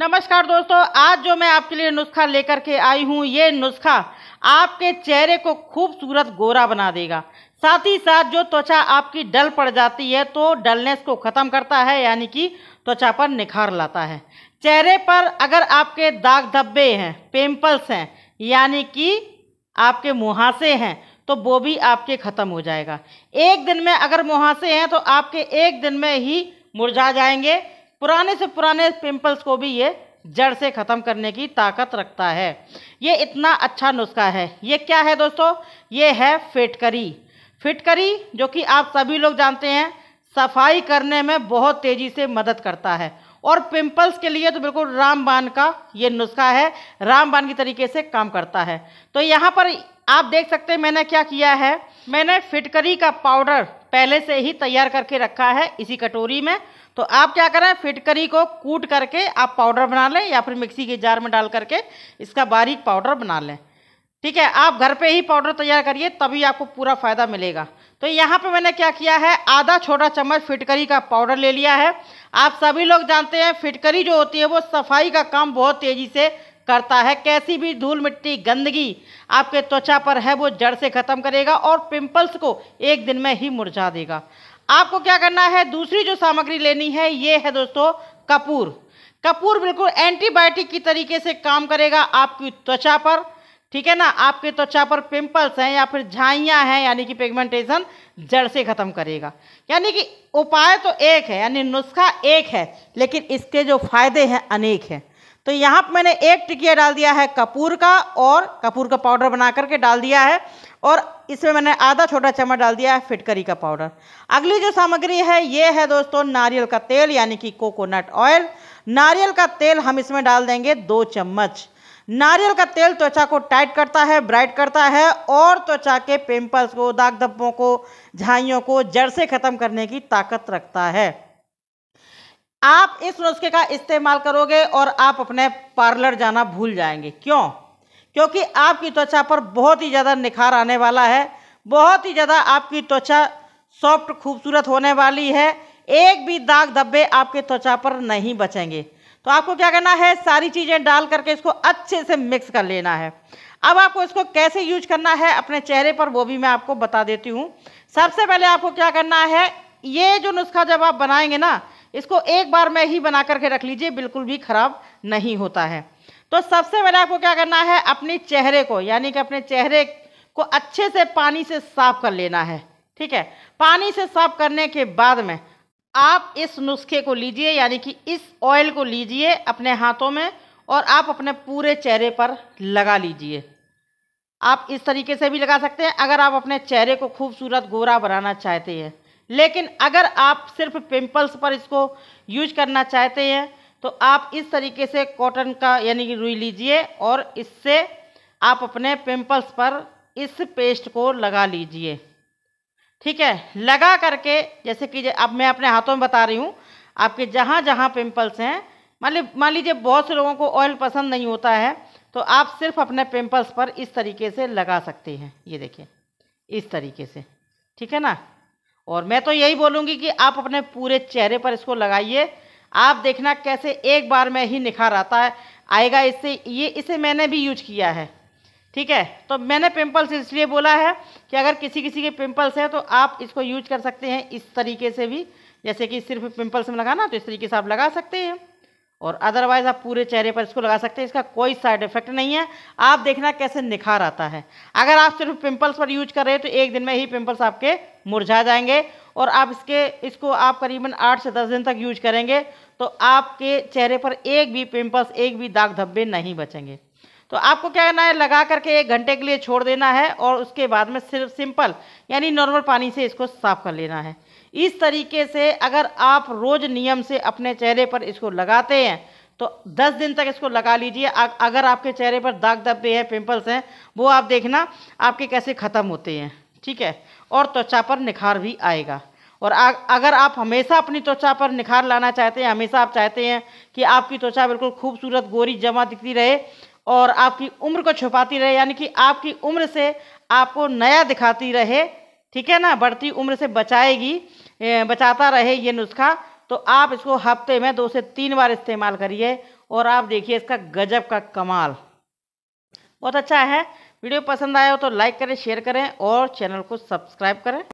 नमस्कार दोस्तों आज जो मैं आपके लिए नुस्खा लेकर के आई हूँ ये नुस्खा आपके चेहरे को खूबसूरत गोरा बना देगा साथ ही साथ जो त्वचा आपकी डल पड़ जाती है तो डलनेस को ख़त्म करता है यानी कि त्वचा पर निखार लाता है चेहरे पर अगर आपके दाग धब्बे हैं पिम्पल्स हैं यानी कि आपके मुहासे हैं तो वो भी आपके ख़त्म हो जाएगा एक दिन में अगर मुहासे हैं तो आपके एक दिन में ही मुरझा जाएंगे पुराने से पुराने पिंपल्स को भी ये जड़ से ख़त्म करने की ताकत रखता है ये इतना अच्छा नुस्खा है ये क्या है दोस्तों ये है फिटकरी फिटकरी जो कि आप सभी लोग जानते हैं सफाई करने में बहुत तेज़ी से मदद करता है और पिंपल्स के लिए तो बिल्कुल रामबान का ये नुस्खा है रामबान की तरीके से काम करता है तो यहाँ पर आप देख सकते हैं मैंने क्या किया है मैंने फिटकरी का पाउडर पहले से ही तैयार करके रखा है इसी कटोरी में तो आप क्या करें फिटकरी को कूट करके आप पाउडर बना लें या फिर मिक्सी के जार में डाल करके इसका बारीक पाउडर बना लें ठीक है आप घर पे ही पाउडर तैयार करिए तभी आपको पूरा फ़ायदा मिलेगा तो यहाँ पे मैंने क्या किया है आधा छोटा चम्मच फिटकरी का पाउडर ले लिया है आप सभी लोग जानते हैं फिटकरी जो होती है वो सफाई का काम बहुत तेज़ी से करता है कैसी भी धूल मिट्टी गंदगी आपके त्वचा पर है वो जड़ से ख़त्म करेगा और पिंपल्स को एक दिन में ही मुरझा देगा आपको क्या करना है दूसरी जो सामग्री लेनी है ये है दोस्तों कपूर कपूर बिल्कुल एंटीबायोटिक की तरीके से काम करेगा आपकी त्वचा पर ठीक है ना आपके त्वचा पर पिंपल्स हैं या फिर झाइयाँ हैं यानी कि पिगमेंटेशन जड़ से ख़त्म करेगा यानी कि उपाय तो एक है यानी नुस्खा एक है लेकिन इसके जो फायदे हैं अनेक हैं तो यहाँ पर मैंने एक टिकिया डाल दिया है कपूर का और कपूर का पाउडर बना करके डाल दिया है और इसमें मैंने आधा छोटा चम्मच डाल दिया है फिटकरी का पाउडर अगली जो सामग्री है ये है दोस्तों नारियल का तेल यानी कि कोकोनट ऑयल नारियल का तेल हम इसमें डाल देंगे दो चम्मच नारियल का तेल त्वचा को टाइट करता है ब्राइट करता है और त्वचा के पिंपल्स को दाग धब्बों को झाइयों को जड़ से ख़त्म करने की ताकत रखता है आप इस नुस्खे का इस्तेमाल करोगे और आप अपने पार्लर जाना भूल जाएंगे क्यों क्योंकि आपकी त्वचा पर बहुत ही ज़्यादा निखार आने वाला है बहुत ही ज़्यादा आपकी त्वचा सॉफ्ट खूबसूरत होने वाली है एक भी दाग धब्बे आपके त्वचा पर नहीं बचेंगे तो आपको क्या करना है सारी चीज़ें डाल करके इसको अच्छे से मिक्स कर लेना है अब आपको इसको कैसे यूज करना है अपने चेहरे पर वो भी मैं आपको बता देती हूँ सबसे पहले आपको क्या करना है ये जो नुस्खा जब आप बनाएंगे ना इसको एक बार में ही बना करके रख लीजिए बिल्कुल भी ख़राब नहीं होता है तो सबसे पहले आपको क्या करना है अपने चेहरे को यानी कि अपने चेहरे को अच्छे से पानी से साफ कर लेना है ठीक है पानी से साफ करने के बाद में आप इस नुस्खे को लीजिए यानी कि इस ऑयल को लीजिए अपने हाथों में और आप अपने पूरे चेहरे पर लगा लीजिए आप इस तरीके से भी लगा सकते हैं अगर आप अपने चेहरे को खूबसूरत गोरा बनाना चाहते हैं लेकिन अगर आप सिर्फ पिंपल्स पर इसको यूज करना चाहते हैं तो आप इस तरीके से कॉटन का यानी कि रुई लीजिए और इससे आप अपने पिंपल्स पर इस पेस्ट को लगा लीजिए ठीक है लगा करके जैसे कि अब मैं अपने हाथों में बता रही हूँ आपके जहाँ जहाँ पिंपल्स हैं मान ली मान लीजिए बहुत से लोगों को ऑयल पसंद नहीं होता है तो आप सिर्फ अपने पिंपल्स पर इस तरीके से लगा सकते हैं ये देखिए इस तरीके से ठीक है ना और मैं तो यही बोलूँगी कि आप अपने पूरे चेहरे पर इसको लगाइए आप देखना कैसे एक बार में ही निखार आता है आएगा इससे ये इसे मैंने भी यूज किया है ठीक है तो मैंने पिंपल्स इसलिए बोला है कि अगर किसी किसी के पिंपल्स हैं तो आप इसको यूज कर सकते हैं इस तरीके से भी जैसे कि सिर्फ पिंपल्स में लगाना तो इस तरीके से आप लगा सकते हैं और अदरवाइज़ आप पूरे चेहरे पर इसको लगा सकते हैं इसका कोई साइड इफेक्ट नहीं है आप देखना कैसे निखार आता है अगर आप सिर्फ पिंपल्स पर यूज कर रहे हैं तो एक दिन में ही पिंपल्स आपके मुरझा जाएंगे और आप इसके इसको आप करीबन आठ से दस दिन तक यूज करेंगे तो आपके चेहरे पर एक भी पिम्पल्स एक भी दाग धब्बे नहीं बचेंगे तो आपको क्या करना है लगा करके एक घंटे के लिए छोड़ देना है और उसके बाद में सिर्फ सिंपल यानी नॉर्मल पानी से इसको साफ कर लेना है इस तरीके से अगर आप रोज़ नियम से अपने चेहरे पर इसको लगाते हैं तो 10 दिन तक इसको लगा लीजिए अगर आपके चेहरे पर दाग धब्बे हैं पिंपल्स हैं वो आप देखना आपके कैसे ख़त्म होते हैं ठीक है और त्वचा पर निखार भी आएगा और अगर आप हमेशा अपनी त्वचा पर निखार लाना चाहते हैं हमेशा आप चाहते हैं कि आपकी त्वचा बिल्कुल खूबसूरत गोरी जमा दिखती रहे और आपकी उम्र को छुपाती रहे यानी कि आपकी उम्र से आपको नया दिखाती रहे ठीक है ना बढ़ती उम्र से बचाएगी बचाता रहे ये नुस्खा तो आप इसको हफ्ते में दो से तीन बार इस्तेमाल करिए और आप देखिए इसका गजब का कमाल बहुत अच्छा है वीडियो पसंद आया हो तो लाइक करें शेयर करें और चैनल को सब्सक्राइब करें